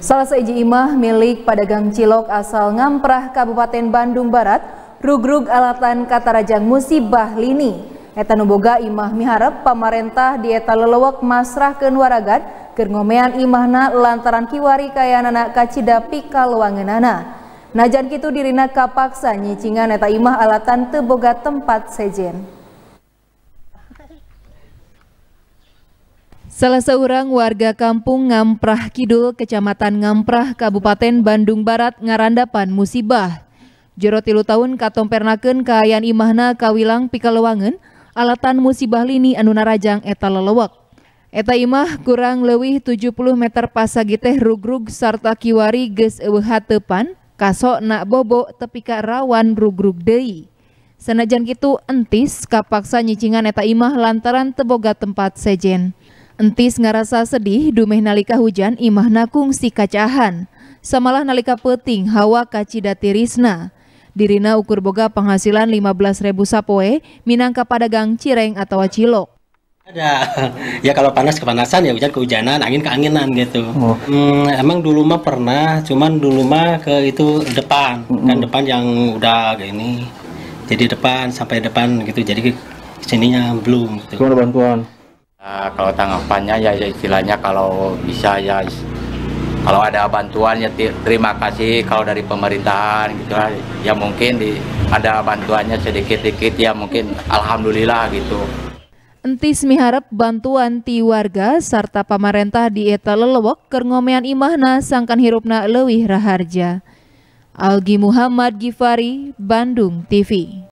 Salah seiji imah milik pedagang cilok asal Ngamprah, Kabupaten Bandung Barat, rugrug alatan katarajang musibah lini. Eta nuboga imah miharep pamarentah di eta lelewak masrah ke waragan imahna lantaran kiwari kaya anak pika kaluangenana. Najan kitu dirina kapaksa nyicingan eta imah alatan teboga tempat sejen. Salah seorang warga kampung Ngamprah Kidul, Kecamatan Ngamprah, Kabupaten Bandung Barat, ngarandapan musibah. Jero tilu tahun pernaken kayaan imahna kawilang pikalewangen, alatan musibah lini anu narajang eta lelewak. Eta imah kurang lewih 70 meter pasagi teh rugrug sarta kiwari ges eueuh hatepan, kasok nak bobo tepika rawan rugrug dei. Senajan kitu entis kapaksa nyicingan eta imah lantaran teboga tempat sejen. Entis ngarasa sedih dumeh nalika hujan imah nakung si kacahan. Samalah nalika peting hawa kacida tirisna. Dirina ukur boga penghasilan 15.000 sapoe minangka padagang cireng atau cilok. Ada ya kalau panas kepanasan ya hujan kehujanan angin keanginan gitu. Oh. Hmm, emang dulu mah pernah cuman dulu mah ke itu depan mm -hmm. kan depan yang udah kayak ini jadi depan sampai depan gitu jadi sininya belum gitu. Cuma bantuan. Eh, kalau tanggapannya ya, ya, istilahnya kalau bisa ya kalau ada bantuan ya terima kasih kalau dari pemerintahan gitu ya mungkin di ada bantuannya sedikit-sedikit ya mungkin alhamdulillah gitu. Entis miharap bantuan ti warga serta pemerintah di eta lelewok kerngomean imahna sangkan hirupna lewih raharja. Algi Muhammad Gifari, Bandung TV.